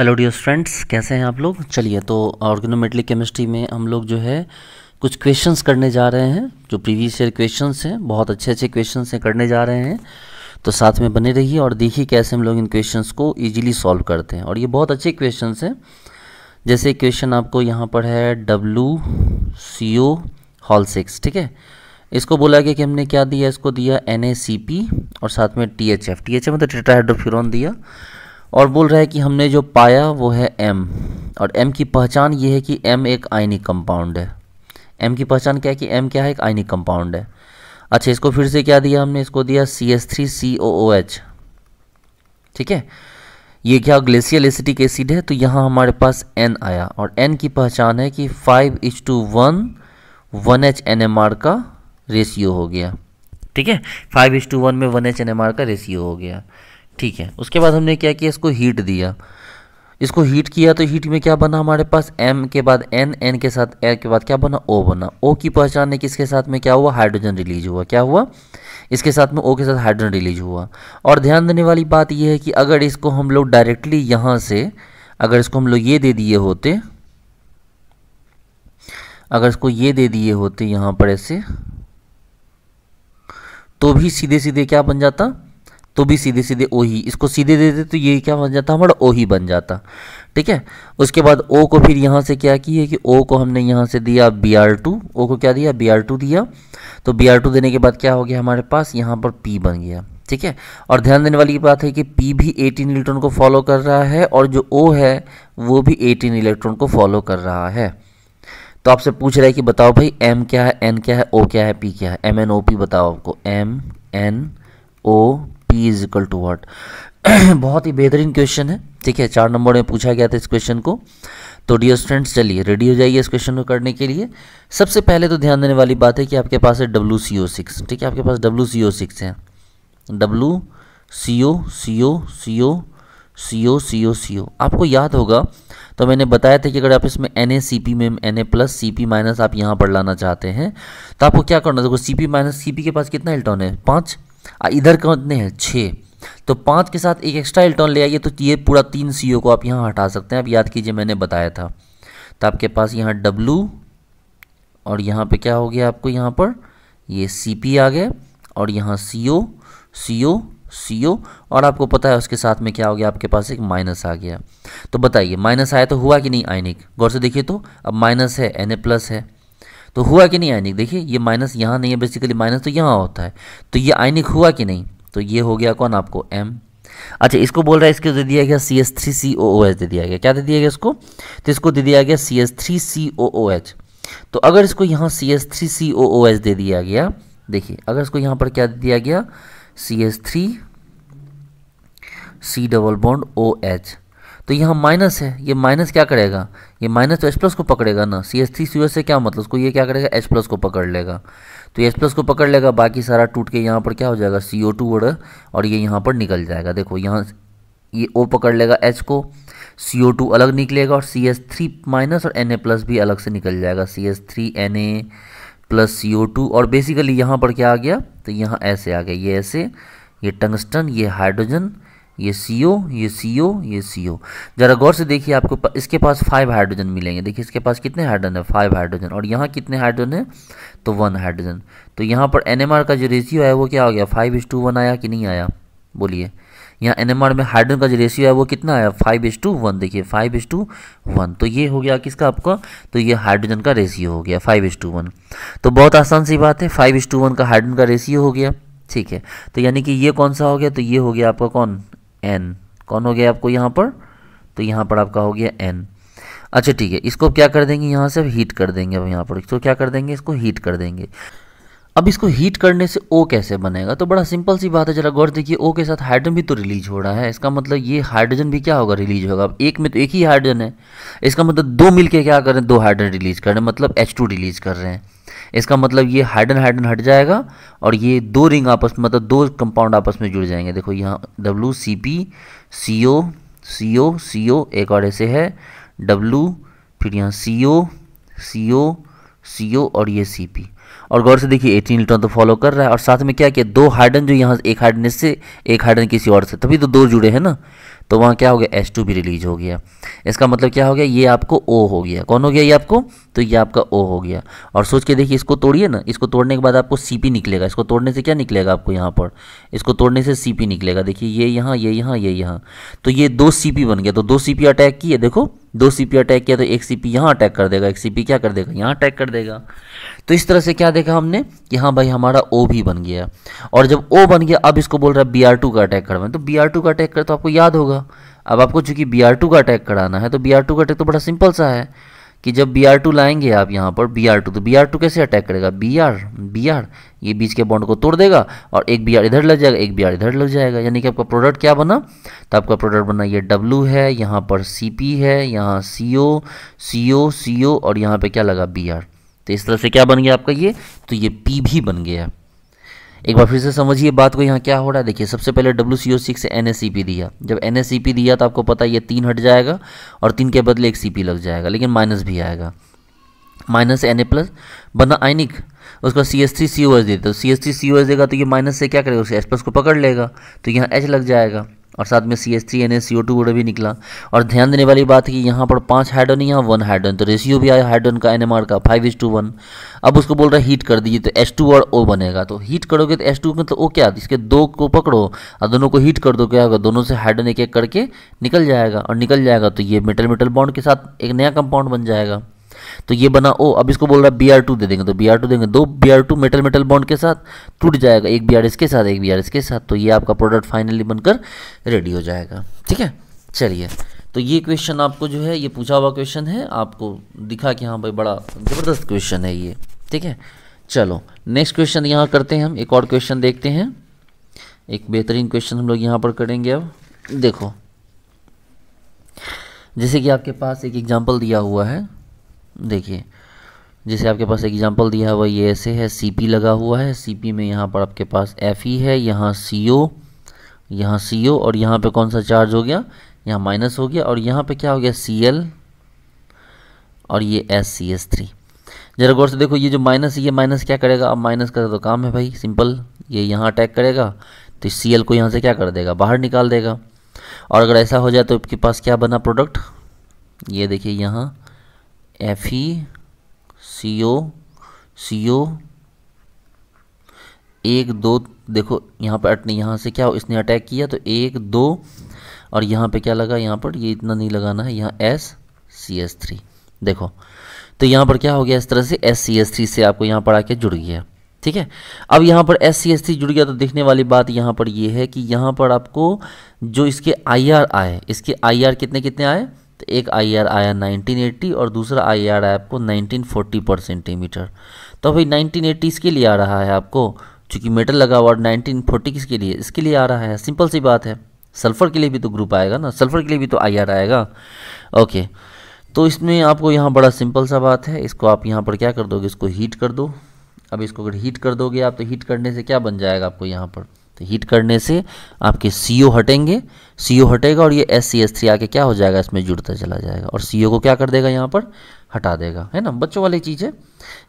Hello dear friends कैसे हैं आप लोग चलिए तो ऑर्गेनोमेट्रिक केमिस्ट्री में हम लोग जो है कुछ क्वेश्चंस करने जा रहे हैं जो प्रीवियस ईयर क्वेश्चंस हैं बहुत अच्छे अच्छे क्वेश्चंस हैं करने जा रहे हैं तो साथ में बने रहिए और देखिए कैसे हम लोग इन क्वेश्चंस को इजीली सॉल्व करते हैं और ये बहुत अच्छे क्वेश्चन हैं जैसे क्वेश्चन आपको यहाँ पर है W C O whole six ठीक है इसको बोला गया कि हमने क्या दिया इसको दिया एन और साथ में T H F T H F मतलब टेट्राहाइड्रोफ्यूरॉन दिया और बोल रहा है कि हमने जो पाया वो है एम और एम की पहचान ये है कि एम एक आयनिक कंपाउंड है एम की पहचान क्या है कि एम क्या है एक आयनिक कंपाउंड है अच्छा इसको फिर से क्या दिया हमने इसको दिया C S three C O O H ठीक है ये क्या ग्लेशियल एसिटिक एसिड है तो यहाँ हमारे पास एन आया और एन की पहचान है कि five is to one one H N M R का रेशियो हो गया ठीक है फाइव इज टू वन में one H N M R का रेशियो हो गया ठीक है उसके बाद हमने क्या किया इसको हीट दिया इसको हीट किया तो हीट में क्या बना हमारे पास एम के बाद एन एन के साथ एर के बाद क्या बना ओ बना ओ की पहचान है किसके साथ में क्या हुआ हाइड्रोजन रिलीज हुआ क्या हुआ इसके साथ में ओ के साथ हाइड्रोजन रिलीज हुआ और ध्यान देने वाली बात यह है कि अगर इसको हम लोग डायरेक्टली यहाँ से अगर इसको हम लोग ये दे दिए होते अगर इसको ये दे दिए होते यहाँ पर ऐसे तो भी सीधे सीधे क्या बन जाता तो भी सीधे सीधे ओ ही इसको सीधे दे देते तो ये क्या बन जाता हमारा ओ ही बन जाता ठीक है उसके बाद ओ को फिर यहाँ से क्या किया है कि ओ को हमने यहाँ से दिया बी आर टू ओ को क्या दिया बी आर टू दिया तो बी आर टू देने के बाद क्या हो गया हमारे पास यहाँ पर पी बन गया ठीक है और ध्यान देने वाली बात है कि पी भी 18 इलेक्ट्रॉन को फॉलो कर रहा है और जो ओ है वो भी 18 इलेक्ट्रॉन को फॉलो कर रहा है तो आपसे पूछ रहा है कि बताओ भाई एम क्या है एन क्या है ओ क्या है पी क्या है एम एन ओ पी बताओ आपको M N O P is equal to what बहुत ही बेहतरीन क्वेश्चन है ठीक है चार नंबर में पूछा गया था इस क्वेश्चन को तो डियर स्टूडेंट्स चलिए रेडी हो जाइए इस क्वेश्चन को करने के लिए सबसे पहले तो ध्यान देने वाली बात है कि आपके पास है डब्ल्यू सी ओ सिक्स ठीक है आपके पास डब्लू सी ओ सिक्स है W C O C O C O C O C O C O आपको याद होगा तो मैंने बताया था कि अगर आप इसमें एन ए सी पी में N A plus C P minus आप यहाँ पर लाना चाहते हैं तो आपको क्या करना देखो C P minus C P के पास कितना इलेक्ट्रॉन है पाँच इधर कितने हैं छः तो पाँच के साथ एक एक्स्ट्रा इलेक्ट्रॉन ले आइए तो ये पूरा तीन सी को आप यहाँ हटा सकते हैं आप याद कीजिए मैंने बताया था तो आपके पास यहाँ डब्लू और यहाँ पे क्या हो गया आपको यहाँ पर ये सी पी आ गया और यहाँ सी ओ सी ओ सी ओ और आपको पता है उसके साथ में क्या हो गया आपके पास एक माइनस आ गया तो बताइए माइनस आया तो हुआ कि नहीं आयनिक गौर से देखिए तो अब माइनस है एन ए प्लस है तो हुआ कि नहीं आयनिक देखिए ये माइनस यहाँ नहीं है बेसिकली माइनस तो यहाँ होता है तो ये आयनिक हुआ कि नहीं तो ये हो गया कौन आपको एम अच्छा इसको बोल रहा है इसको दे दिया गया C S three C O O H दे दिया गया क्या दे दिया गया इसको तो इसको दे दिया गया C S three C O O H तो अगर इसको यहाँ C S three C O O H दे दिया गया देखिए अगर इसको यहाँ पर क्या दे दिया गया C S three C double bond O H तो यहाँ माइनस है ये माइनस क्या करेगा ये माइनस तो एच प्लस को पकड़ेगा ना C S three C S से क्या मतलब उसको ये क्या करेगा एच प्लस को पकड़ लेगा तो एच प्लस को पकड़ लेगा बाकी सारा टूट के यहाँ पर क्या हो जाएगा सी ओ टू और, और ये यहाँ पर निकल जाएगा देखो यहाँ ये ओ पकड़ लेगा एच को सी ओ टू अलग निकलेगा और सी एस थ्री माइनस और एन ए प्लस भी अलग से निकल जाएगा C S three N A plus C O two और बेसिकली यहाँ पर क्या आ गया तो यहाँ ऐसे आ गया ये ऐसे ये टंगस्टन ये हाइड्रोजन ये सी ओ ये सी ओ ये सी ओ ज़रा गौर से देखिए आपको पा, इसके पास फाइव हाइड्रोजन मिलेंगे देखिए इसके पास कितने हाइड्रोजन है फाइव हाइड्रोजन और यहाँ कितने हाइड्रोजन है तो वन हाइड्रोजन तो यहाँ पर एन का जो रेशियो है वो क्या हो गया फाइव इज टू वन आया कि नहीं आया बोलिए यहाँ एन में हाइड्रोजन का जो रेशियो है वो कितना आया फाइव इज टू वन देखिए फाइव इज टू वन तो ये हो गया किसका आपका तो ये हाइड्रोजन का रेशियो हो गया फाइव इज टू वन तो बहुत आसान सी बात है फाइव इज टू वन का हाइड्रोजन का रेशियो हो गया ठीक है तो यानी कि ये कौन सा हो गया तो ये हो गया आपका कौन एन कौन हो गया आपको यहाँ पर तो यहाँ पर आपका हो गया एन अच्छा ठीक है इसको क्या कर देंगे यहाँ से अब हीट कर देंगे अब यहाँ पर इसको क्या कर देंगे इसको हीट कर देंगे अब इसको हीट करने से ओ कैसे बनेगा तो बड़ा सिंपल सी बात है जरा गौर देखिए ओ के साथ हाइड्रोजन भी तो रिलीज हो रहा है इसका मतलब ये हाइड्रोजन भी क्या होगा रिलीज होगा अब एक में तो एक ही हाइड्रोजन है इसका मतलब दो मिलके क्या कर रहे हैं दो हाइड्रोजन रिलीज कर रहे हैं मतलब एच टू रिलीज कर रहे हैं इसका मतलब ये हाइड्रन हाइड्रन हट जाएगा और ये दो रिंग आपस में मतलब दो कंपाउंड आपस में जुड़ जाएंगे देखो यहाँ W C P C O C O C ओ एक और ऐसे है डब्लू फिर यहाँ सी ओ सी ओ सी ओ और ये सी पी और गौर से देखिए एटीन इलेक्ट्रॉन तो फॉलो कर रहा है और साथ में क्या किया दो हाइड्रन जो यहाँ एक हाइड्रन से एक हाइड्रन किसी और से तभी तो दो जुड़े हैं ना तो वहाँ क्या हो गया एस टू भी रिलीज हो गया इसका मतलब क्या हो गया ये आपको ओ हो गया कौन हो गया ये आपको तो ये आपका ओ हो गया और सोच के देखिए इसको तोड़िए ना इसको तोड़ने के बाद आपको सी पी निकलेगा इसको तोड़ने से क्या निकलेगा आपको यहाँ पर इसको तोड़ने से सी पी निकलेगा देखिए ये यहाँ ये यहाँ ये यहाँ तो ये दो सी पी बन गया तो दो सी पी अटैक किए देखो दो सी पी अटैक किया तो एक सी पी यहाँ अटैक कर देगा एक सी पी क्या कर देगा यहाँ अटैक कर देगा तो इस तरह से क्या देखा हमने कि हाँ भाई हमारा ओ भी बन गया और जब ओ बन गया अब इसको बोल रहा है बी आर टू का अटैक करवाए तो बी आर टू का अटैक कर तो आपको याद होगा अब आपको चूंकि बी आर टू का अटैक कराना है तो बी आर टू का अटैक तो बड़ा सिंपल सा है कि जब बी आर टू लाएंगे आप यहाँ पर बी आर टू तो बी आर टू कैसे अटैक करेगा बी आर बी आर ये बीच के बॉन्ड को तोड़ देगा और एक बी आर इधर लग जाएगा एक बी आर इधर लग जाएगा यानी कि आपका प्रोडक्ट क्या बना तो आपका प्रोडक्ट बना ये डब्लू है यहाँ पर सी पी है यहाँ सी ओ सी ओ सी ओ और यहाँ पर क्या लगा बी आर तो इस तरह से क्या बन गया आपका ये तो ये पी भी बन गया एक बार फिर से समझिए बात को यहाँ क्या हो रहा है देखिए सबसे पहले W C O six N S C P दिया जब एन एस सी पी दिया तो आपको पता है ये तीन हट जाएगा और तीन के बदले एक सी पी लग जाएगा लेकिन माइनस भी आएगा माइनस एन ए प्लस बना आइनिक उसका C S three C O S देता तो C S three C O S देगा तो ये माइनस से क्या करेगा उसके एस प्लस को पकड़ लेगा तो यहाँ एच लग जाएगा और साथ में C S three N S C O two वोडो भी निकला और ध्यान देने वाली बात है कि यहाँ पर पाँच हाइड्रोन है यहाँ वन हाइड्रोन तो रेशियो भी आया हाइड्रोन का एन एम आर का फाइव इज टू वन अब उसको बोल रहा है हीट कर दीजिए तो एस टू और ओ बनेगा तो हीट करोगे तो एस टू में तो ओ क्या इसके दो को पकड़ो और दोनों को हीट कर दो क्या होगा दोनों से हाइड्रोन एक एक करके निकल जाएगा और निकल जाएगा तो ये मेटल मेटल बॉन्ड के साथ एक नया कंपाउंड बन जाएगा तो ये बना ओ अब इसको बोल रहा है बी आर टू दे देंगे तो बी आर टू देंगे दो B R two metal metal bond के साथ टूट जाएगा एक बी आर एस के साथ एक बी आर एस के साथ तो ये आपका प्रोडक्ट फाइनली बनकर रेडी हो जाएगा ठीक है चलिए तो ये क्वेश्चन आपको जो है ये पूछा हुआ क्वेश्चन है आपको दिखा कि हाँ भाई बड़ा ज़बरदस्त क्वेश्चन है ये ठीक है चलो नेक्स्ट क्वेश्चन यहाँ करते हैं हम एक और क्वेश्चन देखते हैं एक बेहतरीन क्वेश्चन हम लोग यहाँ पर करेंगे अब देखो जैसे कि आपके पास एक एग्जाम्पल दिया हुआ है देखिए जैसे आपके पास एग्जांपल दिया हुआ ये ऐसे है सीपी लगा हुआ है सीपी में यहाँ पर आपके पास एफ ई e है यहाँ सी ओ यहाँ सी ओ और यहाँ पे कौन सा चार्ज हो गया यहाँ माइनस हो गया और यहाँ पे क्या हो गया सी एल और ये एस सी एस थ्री जरा गौर से देखो ये जो माइनस ये माइनस क्या करेगा अब माइनस का तो काम है भाई सिंपल ये यहाँ अटैक करेगा तो सी एल को यहाँ से क्या कर देगा बाहर निकाल देगा और अगर ऐसा हो जाए तो आपके पास क्या बना प्रोडक्ट ये देखिए यहाँ F E C O C ओ एक दो देखो यहाँ पर यहाँ से क्या हो इसने अटैक किया तो एक दो और यहाँ पे क्या लगा यहाँ पर ये इतना नहीं लगाना है यहाँ एस सी एस थ्री देखो तो यहाँ पर क्या हो गया इस तरह से एस सी एस थ्री से आपको यहाँ पर आके जुड़ गया ठीक है अब यहाँ पर एस सी एस थ्री जुड़ गया तो देखने वाली बात यहाँ पर ये यह है कि यहाँ पर आपको जो इसके आई आर आए इसके आई आर कितने कितने आए तो एक आई आर आया 1980 और दूसरा आई आर आया आपको 1940 पर सेंटीमीटर तो भाई 1980 इसके लिए आ रहा है आपको चूँकि मेटल लगा हुआ नाइनटीन फोर्टी किसके लिए इसके लिए आ रहा है सिंपल सी बात है सल्फ़र के लिए भी तो ग्रुप आएगा ना सल्फ़र के लिए भी तो आई आर आएगा ओके तो इसमें आपको यहाँ बड़ा सिंपल सा बात है इसको आप यहाँ पर क्या कर दोगे इसको हीट कर दो अब इसको अगर हीट कर दोगे आप तो हीट करने से क्या बन जाएगा आपको यहाँ पर तो हीट करने से आपके सी हटेंगे सी हटेगा और ये एस सी एस थ्री आके क्या हो जाएगा इसमें जुड़ता चला जाएगा और सी को क्या कर देगा यहाँ पर हटा देगा है ना बच्चों वाली चीज़ है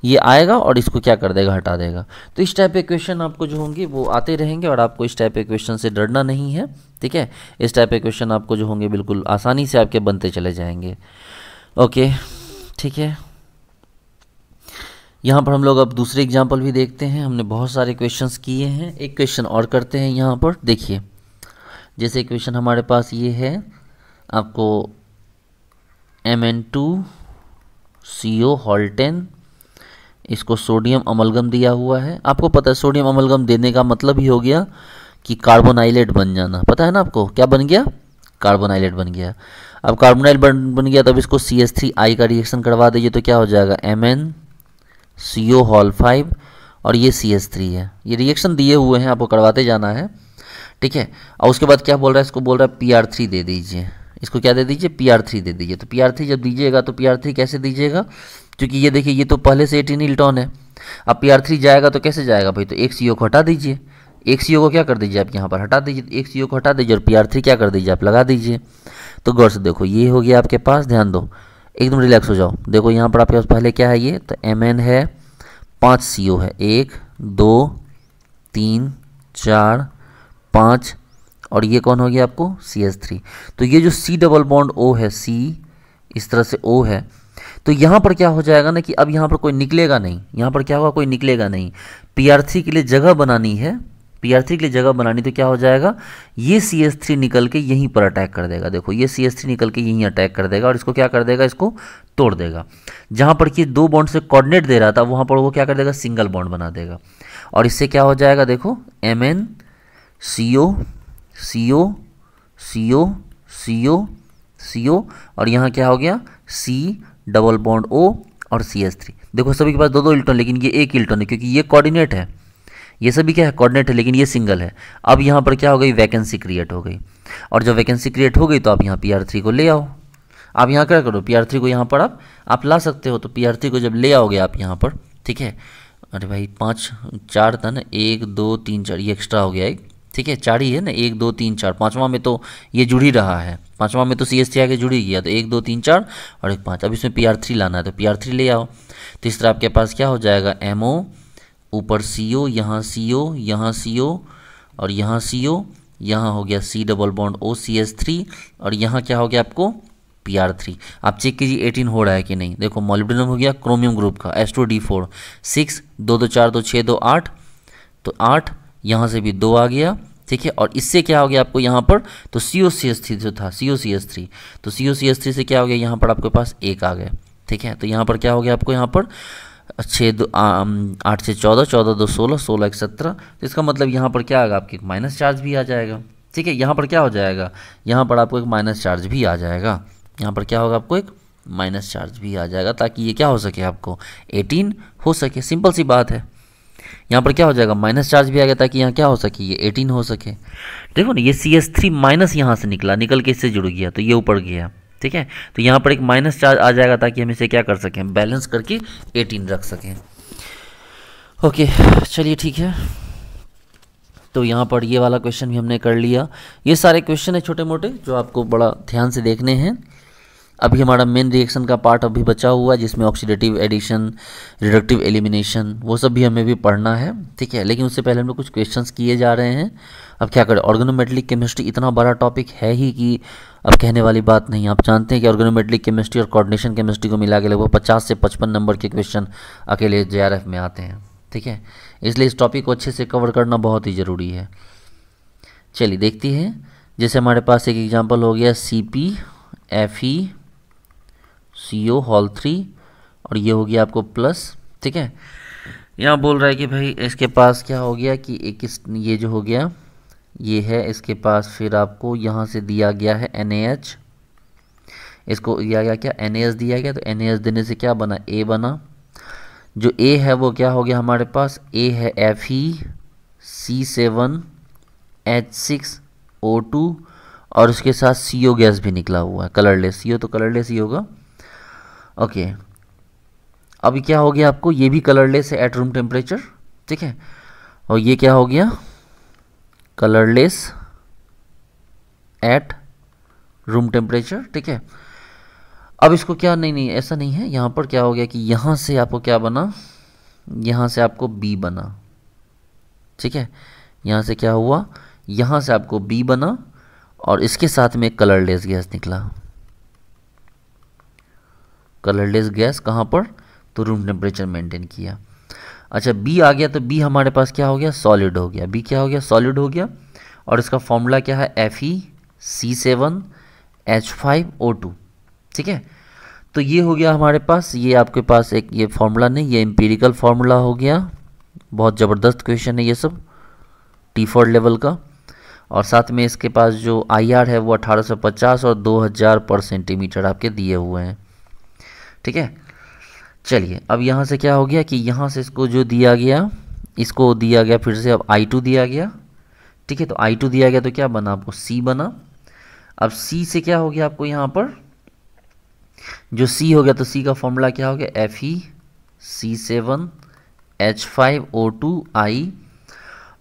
ये आएगा और इसको क्या कर देगा हटा देगा तो इस टाइप के क्वेश्चन आपको जो होंगे वो आते रहेंगे और आपको इस टाइप के क्वेश्चन से डरना नहीं है ठीक है इस टाइप के क्वेश्चन आपको जो होंगे बिल्कुल आसानी से आपके बनते चले जाएंगे ओके ठीक है यहाँ पर हम लोग अब दूसरे एग्जाम्पल भी देखते हैं हमने बहुत सारे क्वेश्चंस किए हैं एक क्वेश्चन और करते हैं यहाँ पर देखिए जैसे क्वेश्चन हमारे पास ये है आपको M N two C O whole ten इसको सोडियम अमलगम दिया हुआ है आपको पता है सोडियम अमलगम देने का मतलब ही हो गया कि कार्बोनाइलेट बन जाना पता है ना आपको क्या बन गया कार्बोनाइलेट बन गया अब कार्बोनाइल बन बन गया तब इसको सी एस थ्री आई का रिएक्शन करवा दीजिए तो क्या हो जाएगा M N C O whole five और ये सी एस थ्री है ये रिएक्शन दिए हुए हैं आपको करवाते जाना है ठीक है और उसके बाद क्या बोल रहा है इसको बोल रहा है पी आर थ्री दे दीजिए इसको क्या दे दीजिए पी आर थ्री दे दीजिए तो पी आर थ्री जब दीजिएगा तो पी आर थ्री कैसे दीजिएगा क्योंकि ये देखिए ये तो पहले से एटीन इल्टॉन है अब पी आर थ्री जाएगा तो कैसे जाएगा भाई तो एक सी ओ को हटा दीजिए एक सी ओ को क्या कर दीजिए आप यहाँ पर हटा दीजिए एक सी ओ को हटा दीजिए और पी आर थ्री क्या कर दीजिए आप लगा दीजिए तो गौर से देखो ये हो गया आपके पास ध्यान दो एकदम रिलैक्स हो जाओ देखो यहाँ पर आपके पास पहले क्या है ये तो एम एन है पाँच सी ओ है एक दो तीन चार पाँच और ये कौन हो गया आपको सी एस थ्री तो ये जो सी डबल बॉन्ड ओ है सी इस तरह से ओ है तो यहाँ पर क्या हो जाएगा ना कि अब यहाँ पर कोई निकलेगा नहीं यहाँ पर क्या होगा कोई निकलेगा नहीं पी आर थ्री के लिए जगह बनानी है पी आर थ्री के लिए जगह बनानी तो क्या हो जाएगा ये सी एस थ्री निकल के यहीं पर अटैक कर देगा देखो ये सी एस थ्री निकल के यहीं अटैक कर देगा और इसको क्या कर देगा इसको तोड़ देगा जहाँ पर कि दो बॉन्ड से कोऑर्डिनेट दे रहा था वहाँ पर वो क्या कर देगा सिंगल बॉन्ड बना देगा और इससे क्या हो जाएगा देखो M N C O C O C O C O C ओ और यहाँ क्या हो गया सी डबल बॉन्ड ओ और सी एस थ्री देखो सभी के पास दो दो इल्टन लेकिन ये एक इल्टन है क्योंकि ये कोऑर्डिनेट है ये सभी क्या है कोऑर्डिनेट है लेकिन ये सिंगल है अब यहाँ पर क्या हो गई वैकेंसी क्रिएट हो गई और जब वैकेंसी क्रिएट हो गई तो आप यहाँ पी आर थ्री को ले आओ आप यहाँ क्या करो पी आर थ्री को यहाँ पर आप आप ला सकते हो तो पी आर थ्री को जब ले आओगे आप यहाँ पर ठीक है अरे भाई पाँच चार था ना एक दो तीन चार ये एक्स्ट्रा हो गया एक ठीक है चार ही है ना एक दो तीन चार पाँचवा में तो ये जुड़ ही रहा है पाँचवा में तो सी एस टी आगे जुड़ ही गया तो एक दो तीन चार और एक पाँच अब इसमें पी आर थ्री लाना है तो पी आर थ्री ले आओ तो इस तरह आपके पास क्या हो जाएगा एम ओ ऊपर सी ओ यहाँ सी ओ यहाँ सी ओ और यहाँ सी ओ यहाँ हो गया C double bond O C S three और यहाँ क्या हो गया आपको पी आर थ्री आप चेक कीजिए एटीन हो रहा है कि नहीं देखो मोलिब्डेनम हो गया क्रोमियम ग्रुप का एस्ट्रो डी फोर सिक्स दो दो चार दो छः दो आठ तो आठ यहाँ से भी दो आ गया ठीक है और इससे क्या हो गया आपको यहाँ पर तो सी ओ सी एस थ्री जो था सी ओ सी एस थ्री तो सी ओ सी एस थ्री से क्या हो गया यहाँ पर आपके पास एक आ गया ठीक है तो यहाँ पर क्या हो गया आपको यहाँ पर छः दो आठ छः चौदह चौदह दो सोलह सोलह एक सत्रह तो इसका मतलब यहाँ पर क्या आएगा आपके एक माइनस चार्ज भी आ जाएगा ठीक है यहाँ पर क्या हो जाएगा यहाँ पर आपको एक माइनस चार्ज भी आ जाएगा यहाँ पर क्या होगा आपको एक माइनस चार्ज भी आ जाएगा ताकि ये क्या हो सके आपको एटीन हो सके सिंपल सी बात है यहाँ पर क्या हो जाएगा माइनस चार्ज भी आ गया ताकि यहाँ क्या हो सके ये एटीन हो सके देखो ना ये सी एस थ्री माइनस यहाँ से निकला निकल के इससे जुड़ गया तो ये ऊपर गया ठीक है तो यहाँ पर एक माइनस चार्ज आ जाएगा ताकि हम इसे क्या कर सकें बैलेंस करके एटीन रख सकें ओके चलिए ठीक है तो यहाँ पर ये वाला क्वेश्चन भी हमने कर लिया ये सारे क्वेश्चन है छोटे मोटे जो आपको बड़ा ध्यान से देखने हैं अभी हमारा मेन रिएक्शन का पार्ट अभी बचा हुआ है जिसमें ऑक्सीडेटिव एडिशन रिडक्टिव एलिमिनेशन वो सब भी हमें भी पढ़ना है ठीक है लेकिन उससे पहले हम लोग कुछ क्वेश्चन किए जा रहे हैं अब क्या करें ऑर्गेनोमेटलिक केमिस्ट्री इतना बड़ा टॉपिक है ही कि अब कहने वाली बात नहीं आप जानते हैं कि ऑर्गेनोमेटलिक केमिस्ट्री और कोऑर्डिनेशन केमिस्ट्री को मिला के लगभग पचास से पचपन नंबर के क्वेश्चन अकेले जे में आते हैं ठीक है इसलिए इस टॉपिक को अच्छे से कवर करना बहुत ही ज़रूरी है चलिए देखती है जैसे हमारे पास एक एग्जाम्पल हो गया C P F E C O whole three और ये हो गया आपको प्लस ठीक है यहाँ बोल रहा है कि भाई इसके पास क्या हो गया कि एक इस ये जो हो गया ये है इसके पास फिर आपको यहाँ से दिया गया है एन एच इसको दिया गया क्या एन दिया गया तो एन देने से क्या बना ए बना जो ए है वो क्या हो गया हमारे पास ए है F E C seven H six O two और उसके साथ सी ओ गैस भी निकला हुआ है कलरलेस सी ओ तो कलरलेस ही होगा ओके अभी क्या हो गया आपको ये भी कलरलेस है एट रूम टेम्परेचर ठीक है और ये क्या हो गया कलरलेस एट रूम टेम्परेचर ठीक है अब इसको क्या नहीं नहीं ऐसा नहीं है यहाँ पर क्या हो गया कि यहाँ से आपको क्या बना यहाँ से आपको बी बना ठीक है यहाँ से क्या हुआ यहाँ से आपको बी बना और इसके साथ में कलरलेस गैस निकला कलरलेस गैस कहाँ पर तो रूम टेम्परेचर मेंटेन किया अच्छा बी आ गया तो बी हमारे पास क्या हो गया सॉलिड हो गया बी क्या हो गया सॉलिड हो गया और इसका फॉर्मूला क्या है F E C seven H five O two ठीक है तो ये हो गया हमारे पास ये आपके पास एक ये फॉर्मूला नहीं ये एम्पेरिकल फार्मूला हो गया बहुत ज़बरदस्त क्वेश्चन है ये सब टी फोर लेवल का और साथ में इसके पास जो आईआर है वो 1850 और 2000 पर सेंटीमीटर आपके दिए हुए हैं ठीक है चलिए अब यहाँ से क्या हो गया कि यहाँ से इसको जो दिया गया इसको दिया गया फिर से अब आई टू दिया गया ठीक है तो आई टू दिया गया तो क्या बना आपको सी बना अब सी से क्या हो गया आपको यहाँ पर जो सी हो गया तो सी का फॉर्मूला क्या हो गया F E C seven H five O two आई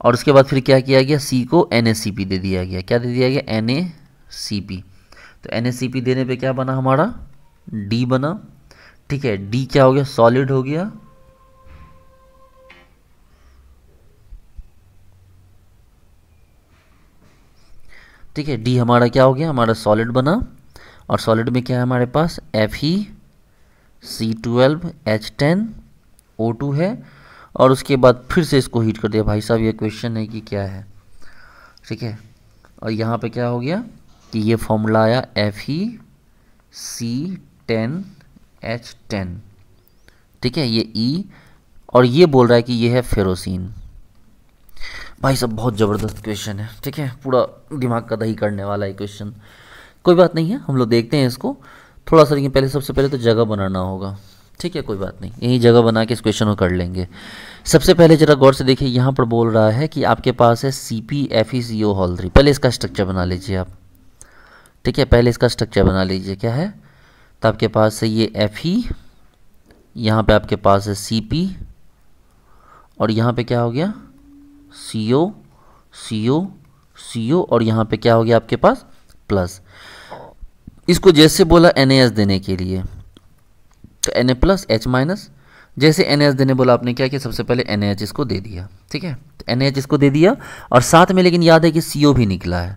और उसके बाद फिर क्या किया गया सी को एन दे दिया गया क्या दे दिया गया एन तो एन देने पर क्या बना हमारा डी बना ठीक है डी क्या हो गया सॉलिड हो गया ठीक है डी हमारा क्या हो गया हमारा सॉलिड बना और सॉलिड में क्या है हमारे पास F E C twelve H ten O two है और उसके बाद फिर से इसको हीट कर दिया भाई साहब ये क्वेश्चन है कि क्या है ठीक है और यहाँ पे क्या हो गया कि ये फॉर्मूला आया F E C ten H ten ठीक है ये ई e, और ये बोल रहा है कि ये है फेरोसिन भाई सब बहुत ज़बरदस्त क्वेश्चन है ठीक है पूरा दिमाग का दही करने वाला है क्वेश्चन कोई बात नहीं है हम लोग देखते हैं इसको थोड़ा सा लेकिन पहले सबसे पहले तो जगह बनाना होगा ठीक है कोई बात नहीं यही जगह बना के इस क्वेश्चन को कर लेंगे सबसे पहले जरा गौर से देखिए यहाँ पर बोल रहा है कि आपके पास है C P F E C O whole three पहले इसका स्ट्रक्चर बना लीजिए आप ठीक है पहले इसका स्ट्रक्चर बना लीजिए क्या है तो आपके पास है ये एफ ई e, यहाँ पर आपके पास है सी पी और यहाँ पे क्या हो गया सी ओ सी ओ सी ओ और यहाँ पे क्या हो गया आपके पास प्लस इसको जैसे बोला एन एस देने के लिए तो N A plus H minus जैसे एन एस देने बोला आपने क्या किया सबसे पहले एन एच इसको दे दिया ठीक है तो एन एच इसको दे दिया और साथ में लेकिन याद है कि सी ओ भी निकला है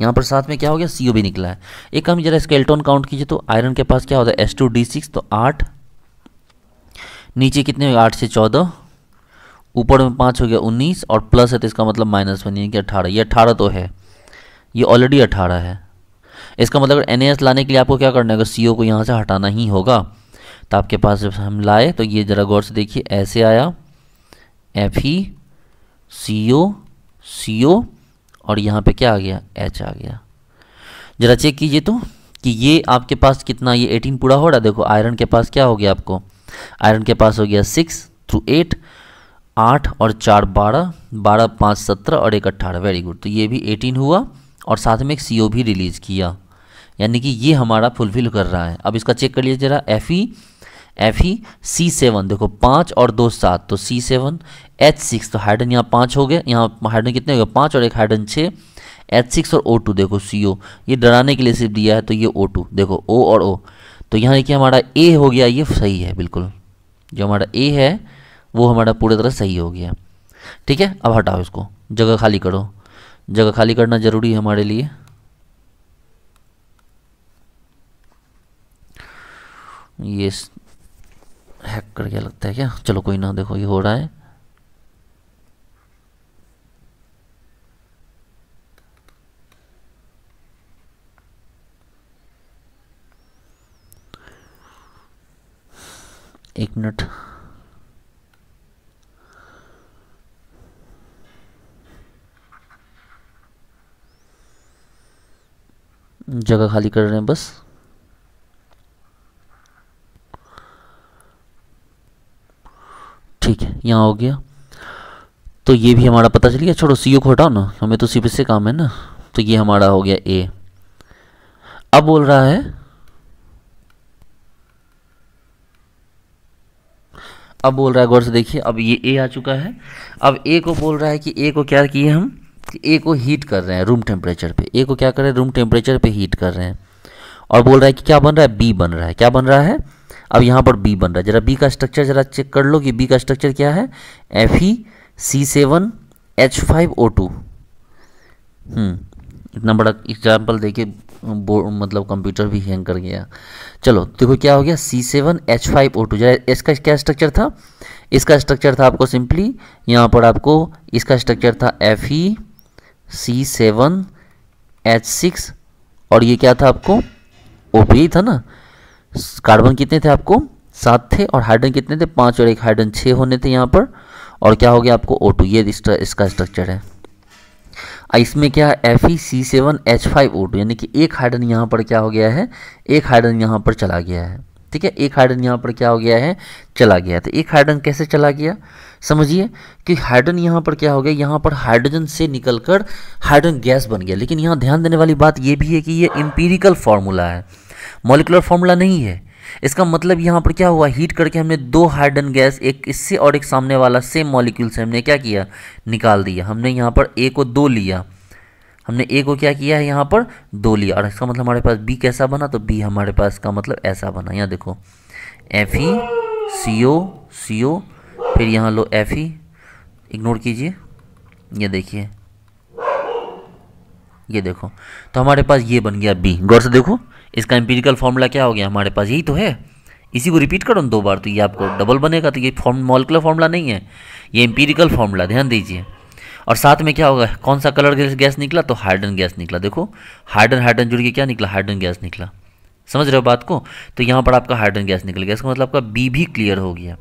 यहाँ पर साथ में क्या हो गया सी भी निकला है एक हम जरा स्केल्टोन काउंट कीजिए तो आयरन के पास क्या होता है एस टू डी सिक्स तो आठ नीचे कितने आठ से चौदह ऊपर में पाँच हो गया उन्नीस और प्लस है तो इसका मतलब माइनस वन यानी कि अठारह ये अठारह तो है ये ऑलरेडी अठारह है इसका मतलब एन लाने के लिए आपको क्या करना है अगर सी को यहाँ से हटाना ही होगा तो आपके पास जब हम लाए तो ये ज़रा गौर से देखिए ऐसे आया F E C O C ओ और यहाँ पे क्या आ गया एच आ गया ज़रा चेक कीजिए तो कि ये आपके पास कितना ये एटीन पूरा हो रहा देखो आयरन के पास क्या हो गया आपको आयरन के पास हो गया सिक्स थ्रू एट आठ और चार बारह बारह पाँच सत्रह और एक अट्ठारह वेरी गुड तो ये भी एटीन हुआ और साथ में एक सी भी रिलीज़ किया यानी कि ये हमारा फुलफिल कर रहा है अब इसका चेक कर लीजिए जरा F E F E C seven देखो पाँच और दो सात तो सी सेवन एच सिक्स तो हाइड्रन यहाँ पाँच हो गए यहाँ हाइड्रन कितने हो गए पाँच और एक हाइड्रन छः एच सिक्स और ओ टू देखो सी ओ ये डराने के लिए सिर्फ दिया है तो ये ओ टू देखो ओ और ओ तो यहाँ देखिए हमारा ए हो गया ये सही है बिल्कुल जो हमारा ए है वो हमारा पूरी तरह सही हो गया ठीक है अब हटाओ इसको जगह खाली करो जगह खाली करना ज़रूरी है हमारे लिए ये कर गया लगता है क्या चलो कोई ना देखो ये हो रहा है एक मिनट जगह खाली कर रहे हैं बस ठीक है यहाँ हो गया तो ये भी हमारा पता चल गया छोड़ो सी को हटाओ ना हमें तो सी से काम है ना तो ये हमारा हो गया ए अब बोल रहा है अब बोल रहा है गौर से देखिए अब ये ए आ चुका है अब ए को बोल रहा है कि ए को क्या किए हम कि ए को हीट कर रहे हैं रूम टेम्परेचर पे ए को क्या कर रहे हैं रूम टेम्परेचर पे हीट कर रहे हैं और बोल रहा है कि क्या बन रहा है बी बन रहा है क्या बन रहा है अब यहाँ पर बी बन रहा है जरा बी का स्ट्रक्चर जरा चेक कर लो कि बी का स्ट्रक्चर क्या है F E C seven H five O two इतना बड़ा एग्जाम्पल देके मतलब कंप्यूटर भी हैंग कर गया चलो देखो क्या हो गया C seven H five O two जरा इसका क्या स्ट्रक्चर था इसका स्ट्रक्चर था आपको सिंपली यहाँ पर आपको इसका स्ट्रक्चर था F E C seven H six और ये क्या था आपको ओ पी था ना कार्बन कितने थे आपको सात थे और हाइड्रोजन कितने थे पाँच और एक हाइड्रोजन छः होने थे यहाँ पर और क्या हो गया आपको ओ टू ये इसका स्ट्रक्चर है इसमें क्या है F E C seven H five O two यानी कि एक हाइड्रोजन यहाँ पर क्या हो गया है एक हाइड्रोजन यहाँ पर चला गया है ठीक है एक हाइड्रोजन यहाँ पर क्या हो गया है चला गया तो एक हाइड्रोजन कैसे चला गया समझिए कि हाइड्रोजन यहाँ पर क्या हो गया यहाँ पर हाइड्रोजन से निकलकर हाइड्रोजन गैस बन गया लेकिन यहाँ ध्यान देने वाली बात यह भी है कि ये इम्पीरिकल फॉर्मूला है मॉलिकुलर फॉर्मूला नहीं है इसका मतलब यहाँ पर क्या हुआ हीट करके हमने दो हाइड्रन गैस एक इससे और एक सामने वाला सेम मॉलिक्यूल से हमने क्या किया निकाल दिया हमने यहाँ पर ए को दो लिया हमने ए को क्या किया है यहाँ पर दो लिया और इसका मतलब हमारे पास बी कैसा बना तो बी हमारे पास का मतलब ऐसा बना यहाँ देखो F E C O C ओ फिर यहाँ लो एफ ई इग्नोर कीजिए ये देखिए ये देखो तो हमारे पास ये बन गया बी गौर से देखो इसका एम्पीरिकल फॉर्मूला क्या हो गया हमारे पास यही तो है इसी को रिपीट करो दो बार तो ये आपको डबल बनेगा तो ये फॉर्म मॉलिकुलर फॉर्मूला नहीं है ये एम्पीरिकल फॉर्मूला ध्यान दीजिए और साथ में क्या होगा कौन सा कलर गैस निकला तो हाइड्रन गैस निकला देखो हाइड्रन हाइड्रन जुड़ के क्या निकला हाइड्रन गैस निकला समझ रहे हो बात को तो यहाँ पर आपका हाइड्रन गैस निकल गया इसका मतलब आपका बी भी क्लियर हो गया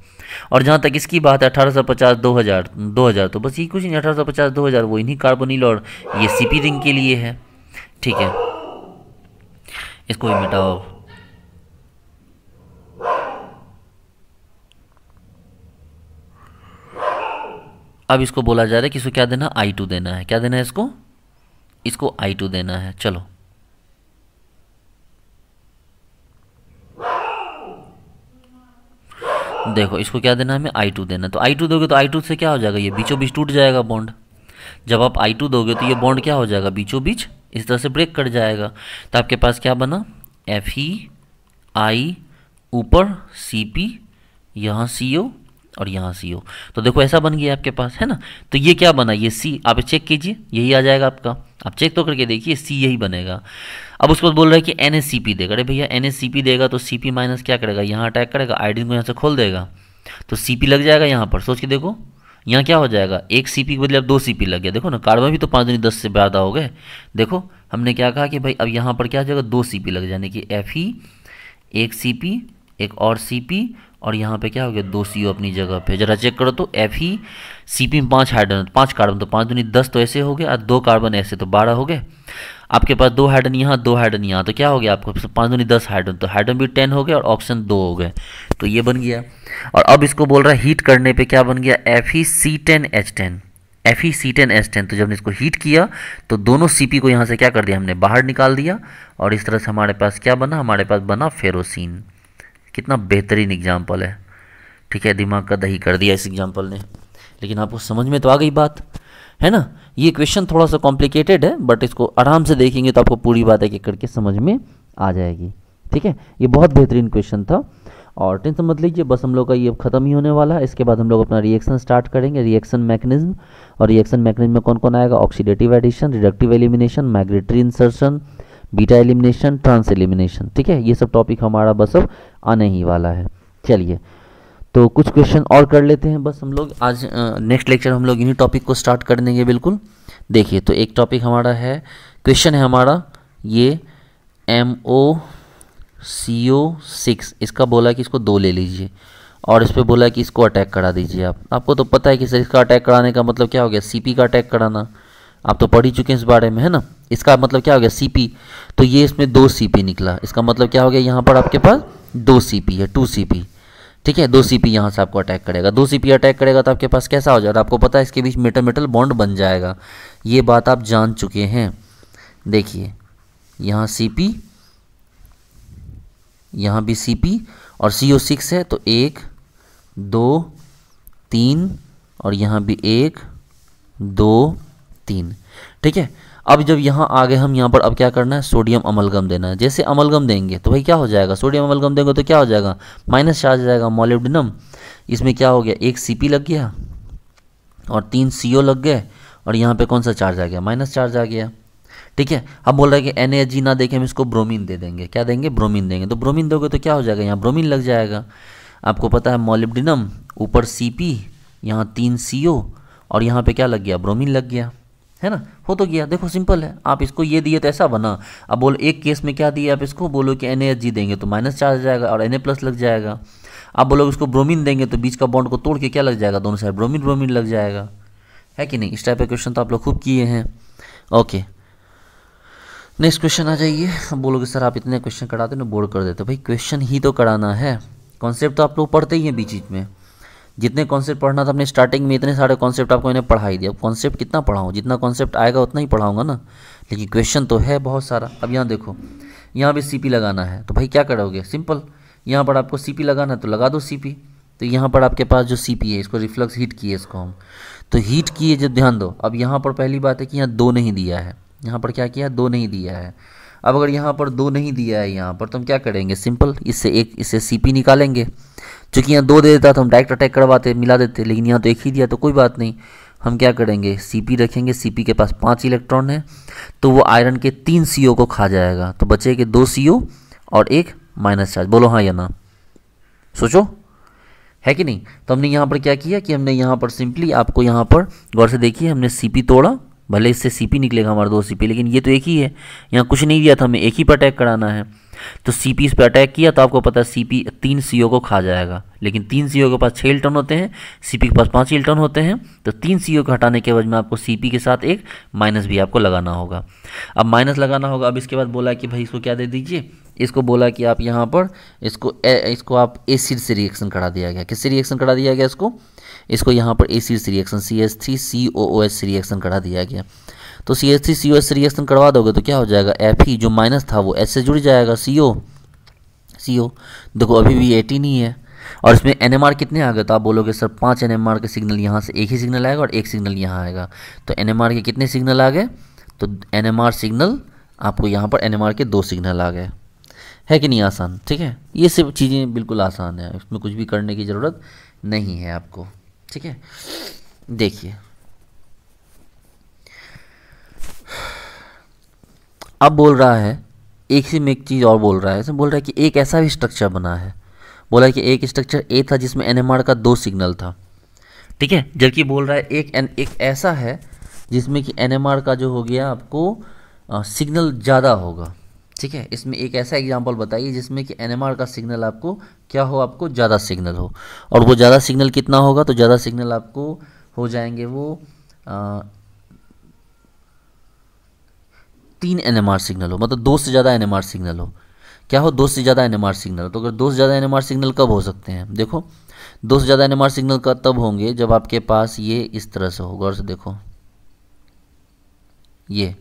और जहाँ तक इसकी बात है अठारह सौ पचास दो हज़ार दो हज़ार तो बस ये कुछ नहीं अठारह सौ पचास दो हज़ार वो इन्हीं कार्बोनिल और ये सीपी रिंग के लिए है ठीक है इसको भी मिटाओ अब इसको बोला जा रहा है कि इसको क्या देना आई टू देना है क्या देना है इसको इसको आई टू देना है चलो देखो इसको क्या देना है हमें आई टू देना तो आई टू दोगे तो आई टू से क्या हो जाएगा ये बीचों बीच टूट जाएगा बॉन्ड जब आप आई टू दोगे तो ये बॉन्ड क्या हो जाएगा बीचों बीच इस तरह से ब्रेक कर जाएगा तो आपके पास क्या बना एफ ई आई ऊपर सी पी यहाँ सी ओ और यहाँ सी ओ तो देखो ऐसा बन गया आपके पास है ना तो ये क्या बना ये सी आप चेक कीजिए यही आ जाएगा आपका आप चेक तो करके देखिए सी यही बनेगा अब उसको बोल रहा है कि एन एस सी पी देगा अरे भैया एन एस सी पी देगा तो सी पी माइनस क्या करेगा यहाँ अटैक करेगा आई डी को यहाँ से खोल देगा तो सी पी लग जाएगा यहाँ पर सोच के देखो यहाँ क्या हो जाएगा एक सी के बदले अब दो सी लग गया देखो ना कार्बन भी तो पाँच दूनी दस से ज़्यादा हो गए देखो हमने क्या कहा कि भाई अब यहाँ पर क्या हो जाएगा दो सी लग जाने कि एफ ई एक सी एक और सी और यहाँ पे क्या हो गया दो सी अपनी जगह पे जरा चेक करो तो एफ ही सी पी में पाँच हाइड्रोजन पाँच कार्बन तो पाँच दूनी दस तो ऐसे हो गए और दो कार्बन ऐसे तो बारह हो गए आपके पास दो हाइड्रन यहाँ दो हाइड्रन यहाँ तो क्या हो गया आपको पाँच दूनी दस हाइड्रन तो हाइड्रन भी टेन हो गया और ऑप्शन दो हो गए तो ये बन गया और अब इसको बोल रहा है हीट करने पर क्या बन गया F E C ten H ten F E C ten H ten तो जब ने इसको हीट किया तो दोनों सी पी को यहाँ से क्या कर दिया हमने बाहर निकाल दिया और इस तरह से हमारे पास क्या बना हमारे पास बना फेरोसिन कितना बेहतरीन एग्जाम्पल है ठीक है दिमाग का दही कर दिया इस एग्जाम्पल ने लेकिन आपको समझ में तो आ गई बात है ना ये क्वेश्चन थोड़ा सा कॉम्प्लिकेटेड है बट इसको आराम से देखेंगे तो आपको पूरी बात एक एक करके समझ में आ जाएगी ठीक है ये बहुत बेहतरीन क्वेश्चन था और टेंथ मत लीजिए बस हम लोग का ये ख़त्म ही होने वाला है इसके बाद हम लोग अपना रिएक्शन स्टार्ट करेंगे रिएक्शन मैकेनिज्म और रिएक्शन मैकेनिज्म में कौन कौन आएगा oxidative addition reductive elimination migratory insertion beta elimination trans elimination ठीक है ये सब टॉपिक हमारा बस अब आने ही वाला है चलिए तो कुछ क्वेश्चन और कर लेते हैं बस हम लोग आज नेक्स्ट लेक्चर हम लोग इन्हीं टॉपिक को स्टार्ट कर देंगे बिल्कुल देखिए तो एक टॉपिक हमारा है क्वेश्चन है हमारा ये M O C O six इसका बोला कि इसको दो ले लीजिए और इस पर बोला कि इसको अटैक करा दीजिए आप आपको तो पता है कि सर इसका अटैक कराने का मतलब क्या हो गया सी का अटैक कराना आप तो पढ़ ही चुके हैं इस बारे में है ना इसका मतलब क्या हो गया सी तो ये इसमें दो सी निकला इसका मतलब क्या हो गया यहाँ पर आपके पास दो सी है टू सी ठीक है दो सीपी यहाँ से आपको अटैक करेगा दो सीपी अटैक करेगा तो आपके पास कैसा हो जाएगा आपको पता है इसके बीच मेटल मेटल बॉन्ड बन जाएगा ये बात आप जान चुके हैं देखिए यहाँ सीपी यहाँ भी सीपी और सी ओ सिक्स है तो एक दो तीन और यहाँ भी एक दो तीन ठीक है अब जब यहाँ आ गए हम यहाँ पर अब क्या करना है सोडियम अमलगम देना है जैसे अमलगम देंगे तो भाई क्या हो जाएगा सोडियम अमलगम देंगे तो क्या हो जाएगा माइनस चार्ज आ जाएगा मोलिब्डिनम इसमें क्या हो गया एक सी लग गया और तीन सी लग गए और यहाँ पर कौन सा चार्ज आ गया माइनस चार्ज आ गया ठीक है अब बोल रहे हैं कि एन एच ना देखें हम इसको ब्रोमीन दे देंगे क्या देंगे ब्रोमीन देंगे तो ब्रोमीन दोगे तो क्या हो जाएगा यहाँ ब्रोमीन लग जाएगा आपको पता है मोलिब्डिनम ऊपर सी पी यहाँ तीन सी और यहाँ पे क्या लग गया ब्रोमीन लग गया है ना हो तो गया देखो सिंपल है आप इसको ये दिए तो ऐसा बना अब बोलो एक केस में क्या दिए आप इसको बोलो कि एन ए जी देंगे तो माइनस चार्ज जाएगा और एन ए प्लस लग जाएगा आप बोलोगे इसको ब्रोमिन देंगे तो बीच का बॉन्ड को तोड़ के क्या लग जाएगा दोनों साइड ब्रोमिन ब्रोमिन लग जाएगा है कि नहीं इस टाइप का क्वेश्चन तो आप लोग खूब किए हैं ओके नेक्स्ट क्वेश्चन आ जाइए बोलोगे सर आप इतने क्वेश्चन कराते ना बोर्ड कर देते भाई क्वेश्चन ही तो कराना है कॉन्सेप्ट तो आप लोग पढ़ते ही हैं बीच बीच में जितने कॉन्सेप्ट पढ़ना था अपने स्टार्टिंग में इतने सारे कॉन्सेप्ट आपको मैंने पढ़ाई दिया अब कॉन्सेप्ट कितना पढ़ाऊँ जितना कॉन्सेप्ट आएगा उतना ही पढ़ाऊंगा ना लेकिन क्वेश्चन तो है बहुत सारा अब यहाँ देखो यहाँ भी सी लगाना है तो भाई क्या करोगे सिंपल यहाँ पर आपको सी लगाना है तो लगा दो सी तो यहाँ पर आपके पास जो सी है इसको रिफ्लक्स हीट किए इसको हम तो हीट किए जब ध्यान दो अब यहाँ पर पहली बात है कि यहाँ दो नहीं दिया है यहाँ पर क्या किया दो नहीं दिया है अब अगर यहाँ पर दो नहीं दिया है यहाँ पर तो हम क्या करेंगे सिंपल इससे एक इससे सी निकालेंगे चूँकि यहाँ दो दे देता तो हम डायरेक्ट अटैक करवाते मिला देते लेकिन यहाँ तो एक ही दिया तो कोई बात नहीं हम क्या करेंगे सीपी रखेंगे सीपी के पास पाँच इलेक्ट्रॉन है तो वो आयरन के तीन सीओ को खा जाएगा तो बचे के दो सीओ और एक माइनस चार्ज बोलो हाँ या ना सोचो है कि नहीं तो हमने यहाँ पर क्या किया कि हमने यहाँ पर सिंपली आपको यहाँ पर गौर से देखिए हमने सी तोड़ा भले इससे सी निकलेगा हमारा दो सी लेकिन ये तो एक ही है यहाँ कुछ नहीं दिया था हमें एक ही पर अटैक कराना है तो सी पी इस पर अटैक किया तो आपको पता है सी पी तीन सी को खा जाएगा लेकिन तीन सी के पास छः इल्टन होते हैं सी पी के पास पाँच इल्टन होते हैं तो तीन सी को हटाने के वजह में आपको सी पी के साथ एक माइनस भी आपको लगाना होगा अब माइनस लगाना होगा अब इसके बाद बोला कि भाई इसको क्या दे दीजिए इसको बोला कि आप यहाँ पर इसको ए, इसको आप एसिड से रिएक्शन करा दिया गया किससे रिएक्शन करा दिया गया इसको इसको यहाँ पर एसिड से reaction C S three C O O S से रिएक्शन करा दिया गया तो C S C C O S से रिएक्शन करवा दोगे तो क्या हो जाएगा एफ ही e जो माइनस था वो एस से जुड़ जाएगा सी ओ सी ओ देखो अभी भी एटीन ही है और इसमें एन एम आर कितने आ गए तो आप बोलोगे सर पाँच एन एम आर के सिग्नल यहाँ से एक ही सिग्नल आएगा और एक सिग्नल यहाँ आएगा तो एन एम आर के कितने सिग्नल आ गए तो एन एम आर सिग्नल आपको यहाँ पर एन एम आर के दो सिग्नल आ गए है कि नहीं आसान ठीक है ये सब चीज़ें बिल्कुल आसान है इसमें कुछ भी करने की ज़रूरत नहीं है आपको ठीक है देखिए अब बोल रहा है एक ही में एक चीज़ और बोल रहा है इसमें बोल रहा है कि एक ऐसा भी स्ट्रक्चर बना है बोला है कि एक स्ट्रक्चर ए था जिसमें एन का दो सिग्नल था ठीक है जबकि बोल रहा है एक एन एक ऐसा है जिसमें कि एन का जो हो गया आपको सिग्नल ज़्यादा होगा ठीक है इसमें एक ऐसा एग्जाम्पल बताइए जिसमें कि एन का सिग्नल आपको क्या हो आपको ज़्यादा सिग्नल हो और वो ज़्यादा सिग्नल कितना होगा तो ज़्यादा सिग्नल आपको हो जाएंगे वो तीन एन सिग्नल हो मतलब दो से ज़्यादा एन सिग्नल हो क्या हो दो से ज़्यादा एन सिग्नल तो अगर दो से ज़्यादा एन सिग्नल कब हो सकते हैं देखो दो से ज़्यादा एन सिग्नल का तब होंगे जब आपके पास ये इस तरह से हो गौर से देखो ये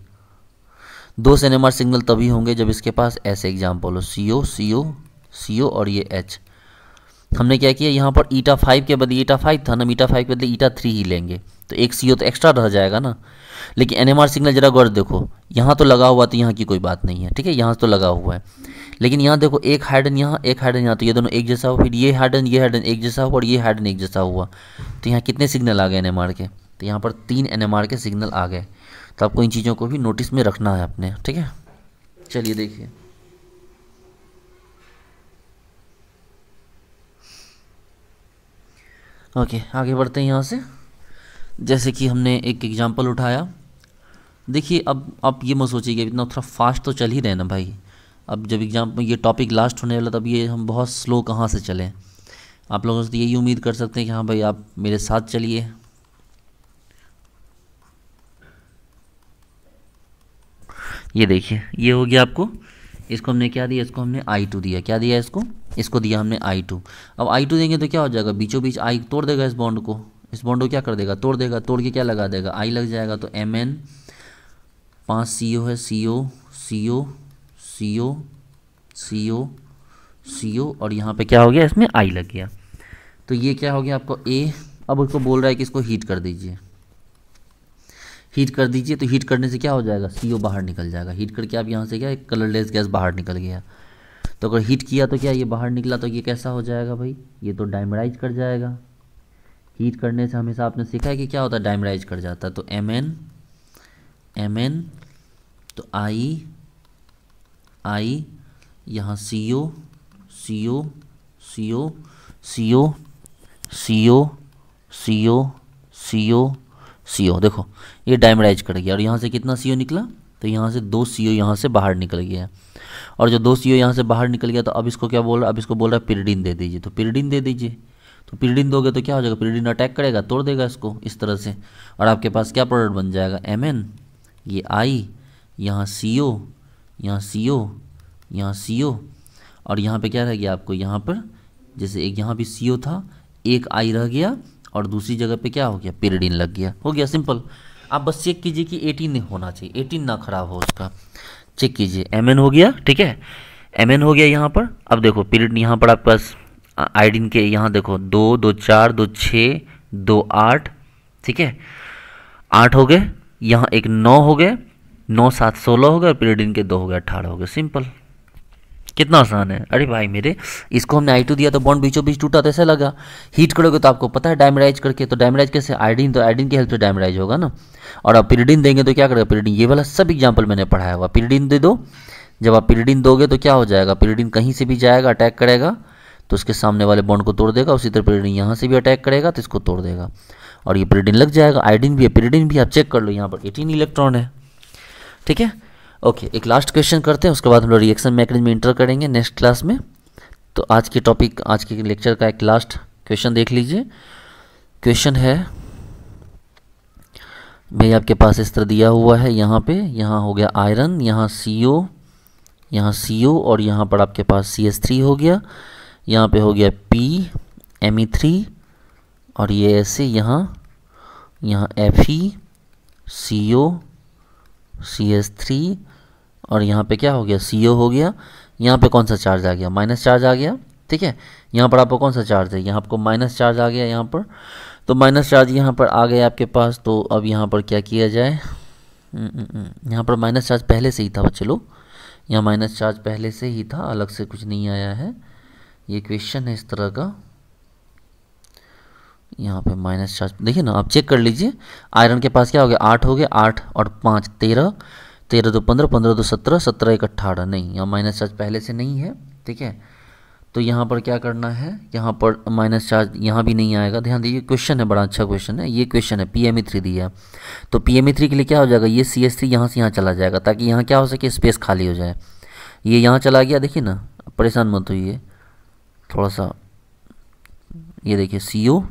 दो से एन सिग्नल तभी होंगे जब इसके पास ऐसे एग्जाम्पल हो सी ओ सी ओ सी ओ और ये एच हमने क्या किया यहाँ पर ईटा फाइव के बदले ईटा फाइव था ना ईटा फाइव के बदले ईटा थ्री ही लेंगे तो एक सी तो एक्स्ट्रा रह जाएगा ना लेकिन एनएमआर सिग्नल जरा गौर देखो यहाँ तो लगा हुआ तो यहाँ की कोई बात नहीं है ठीक है यहाँ तो लगा हुआ है लेकिन यहाँ देखो एक हाइडन यहाँ एक हाइडन यहाँ तो ये दोनों एक जैसा हो फिर ये हाइडन ये हाइड्रन एक जैसा हुआ और ये हाइडन एक जैसा हुआ तो यहाँ कितने सिग्नल आ गए एन के तो यहाँ पर तीन एन के सिग्नल आ गए तो आपको इन चीज़ों को भी नोटिस में रखना है अपने ठीक है चलिए देखिए ओके आगे बढ़ते हैं यहाँ से जैसे कि हमने एक एग्ज़ाम्पल उठाया देखिए अब आप ये मत सोचिए इतना थोड़ा फास्ट तो चल ही रहे ना भाई अब जब एग्ज़ाम ये टॉपिक लास्ट होने वाला तब ये हम बहुत स्लो कहाँ से चलें आप लोगों से तो यही उम्मीद कर सकते हैं कि हाँ भाई आप मेरे साथ चलिए ये देखिए ये हो गया आपको इसको हमने क्या दिया इसको हमने आई टू दिया क्या दिया इसको इसको दिया हमने आई टू अब आई टू देंगे तो क्या हो जाएगा बीचों बीच आई तोड़ देगा इस बॉन्ड को इस बॉन्ड को क्या कर देगा तोड़ देगा तोड़ के क्या लगा देगा आई लग जाएगा तो एम एन पाँच सी ओ है सी O C O C O C O C ओ और यहाँ पे क्या हो गया इसमें आई लग गया तो ये क्या हो गया आपको ए अब उसको बोल रहा है कि इसको हीट कर दीजिए हीट कर दीजिए तो हीट करने से क्या हो जाएगा सी ओ बाहर निकल जाएगा हीट करके आप यहाँ से क्या एक कलरलेस गैस बाहर निकल गया तो अगर हीट किया तो क्या ये बाहर निकला तो ये कैसा हो जाएगा भाई ये तो डायमराइज कर जाएगा हीट करने से हमेशा आपने सीखा है कि क्या होता है डायमराइज कर जाता है तो एम एन एम एन तो आई आई यहाँ सी O C O C O C O C O C O C O C ओ देखो ये डायमराइज कर गया और यहाँ से कितना सी ओ निकला तो यहाँ से दो सी ओ यहाँ से बाहर निकल गया और जो दो सी ओ यहाँ से बाहर निकल गया तो अब इसको क्या बोल रहा है अब इसको बोल रहा है पिरडिन दे दीजिए तो पिरडिन दे दीजिए तो पीरिडिन दोगे तो क्या हो जाएगा पीरिडिन अटैक करेगा तोड़ देगा इसको इस तरह से और आपके पास क्या प्रोडक्ट बन जाएगा एम एन ये आई यहाँ सी ओ यहाँ सी ओ यहाँ सी ओ और यहाँ पे क्या रह गया आपको यहाँ पर जैसे एक यहाँ भी सी ओ था एक आई रह गया और दूसरी जगह पे क्या हो गया पेरिडिन लग गया हो गया सिंपल आप बस चेक कीजिए कि एटीन होना चाहिए एटीन ना खराब हो उसका चेक कीजिए एम हो गया ठीक है एम हो गया यहाँ पर अब देखो पीरियड यहाँ पर आपके पास आईडिन के यहाँ देखो दो दो चार दो छ दो आठ ठीक है आठ हो गए यहाँ एक नौ हो गए नौ सात सोलह हो गए और पीरियडिन के दो हो गए अट्ठारह हो गए सिंपल कितना आसान है अरे भाई मेरे इसको हमने आई टू दिया तो बॉन्ड बीचों बीच टूटा तो ऐसा लगा हीट करोगे तो आपको पता है डायमराइज करके तो डायमराइज कैसे आयोडीन तो आयोडीन की हेल्प से डायमराइज होगा ना और आप पीरियडिन देंगे तो क्या करेगा पीरियडिन ये वाला सब एग्जाम्पल मैंने पढ़ाया हुआ पीरियडिन दे दो जब आप पीरियडिन दोगे तो क्या हो जाएगा पीरियडिन कहीं से भी जाएगा अटैक करेगा तो इसके सामने वाले बॉन्ड को तोड़ देगा उसी तरह पेरिडिन यहाँ से भी अटैक करेगा तो इसको तोड़ देगा और ये पेरिडिन लग जाएगा आयोडीन भी है पेरिडिन भी आप चेक कर लो यहाँ पर एटीन इलेक्ट्रॉन है ठीक है ओके एक लास्ट क्वेश्चन करते हैं उसके बाद हम लोग रिएक्शन मैकेनिज्म इंटर करेंगे नेक्स्ट क्लास में तो आज के टॉपिक आज के लेक्चर का एक लास्ट क्वेश्चन देख लीजिए क्वेश्चन है भाई आपके पास इस तरह दिया हुआ है यहाँ पे यहाँ हो गया आयरन यहाँ सी ओ यहाँ सी ओ और यहाँ पर आपके पास सी एस थ्री हो गया यहाँ पे हो गया पी एम ई थ्री और ये ऐसे यहाँ यहाँ F E C O C S three और यहाँ पे क्या हो गया सी ओ हो गया यहाँ पे कौन सा चार्ज आ गया माइनस चार्ज आ गया ठीक है यहाँ पर आपको कौन सा चार्ज है यहाँ आपको माइनस चार्ज आ गया यहाँ पर तो माइनस चार्ज यहाँ पर आ गया आपके पास तो अब यहाँ पर क्या किया जाए हम्म, हम्म, हम्म। यहाँ पर माइनस चार्ज पहले से ही था बच्चे लोग यहाँ माइनस चार्ज पहले से ही था अलग से कुछ नहीं आया है ये क्वेश्चन है इस तरह का यहाँ पे माइनस चार्ज देखिए ना आप चेक कर लीजिए आयरन के पास क्या हो गया आठ हो गया आठ और पाँच तेरह तेरह दो पंद्रह पंद्रह दो सत्रह सत्रह एक अट्ठारह नहीं यहाँ माइनस चार्ज पहले से नहीं है ठीक है तो यहाँ पर क्या करना है यहाँ पर माइनस चार्ज यहाँ भी नहीं आएगा ध्यान दीजिए क्वेश्चन है बड़ा अच्छा क्वेश्चन है ये क्वेश्चन है पी एम ई थ्री दिया तो पी एम ई थ्री के लिए क्या हो जाएगा ये सी एस थ्री यहाँ से यहाँ चला जाएगा ताकि यहाँ क्या हो सके स्पेस खाली हो जाए ये यहाँ चला गया देखिए ना परेशान मत होइए थोड़ा सा ये देखिए सी ओ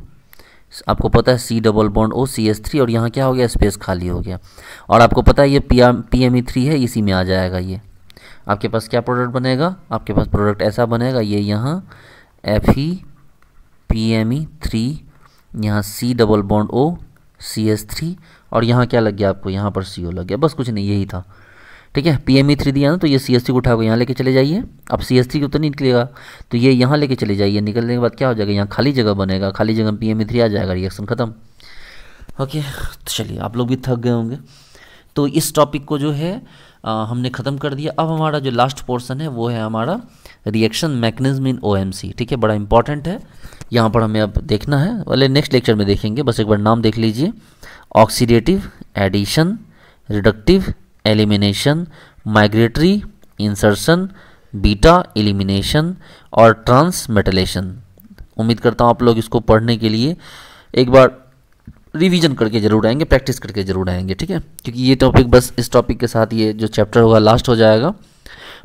आपको पता है C double bond O C S three और यहाँ क्या हो गया स्पेस खाली हो गया और आपको पता है ये पी एम ई थ्री है इसी में आ जाएगा ये आपके पास क्या प्रोडक्ट बनेगा आपके पास प्रोडक्ट ऐसा बनेगा ये यहाँ F E P M E three यहाँ C double bond O C S three और यहाँ क्या लग गया आपको यहाँ पर सी ओ लग गया बस कुछ नहीं यही था ठीक है पी एम ई थ्री दिया ना तो ये सी एस टी को उठाओगे यहाँ लेके चले जाइए अब सी एस टी को तो नहीं निकलेगा तो ये यहाँ लेके चले जाइए निकलने के बाद क्या हो जाएगा यहाँ खाली जगह बनेगा खाली जगह पी एम ई थ्री आ जाएगा रिएक्शन ख़त्म ओके तो चलिए आप लोग भी थक गए होंगे तो इस टॉपिक को जो है आ, हमने ख़त्म कर दिया अब हमारा जो लास्ट पोर्सन है वो है हमारा रिएक्शन मैकेनिज्म इन सी ठीक है बड़ा इंपॉर्टेंट है यहाँ पर हमें अब देखना है वाले नेक्स्ट लेक्चर में देखेंगे बस एक बार नाम देख लीजिए oxidative addition reductive elimination migratory insertion beta elimination और ट्रांसमेटलेशन उम्मीद करता हूँ आप लोग इसको पढ़ने के लिए एक बार रिवीजन करके जरूर आएंगे प्रैक्टिस करके जरूर आएंगे ठीक है क्योंकि ये टॉपिक बस इस टॉपिक के साथ ये जो चैप्टर होगा लास्ट हो जाएगा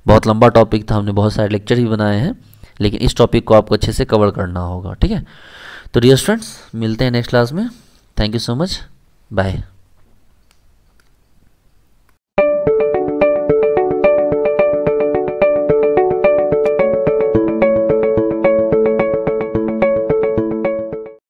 बहुत लंबा टॉपिक था हमने बहुत सारे लेक्चर भी बनाए हैं लेकिन इस टॉपिक को आपको अच्छे से कवर करना होगा ठीक है तो डियर स्टूडेंट्स मिलते हैं नेक्स्ट क्लास में thank you so much bye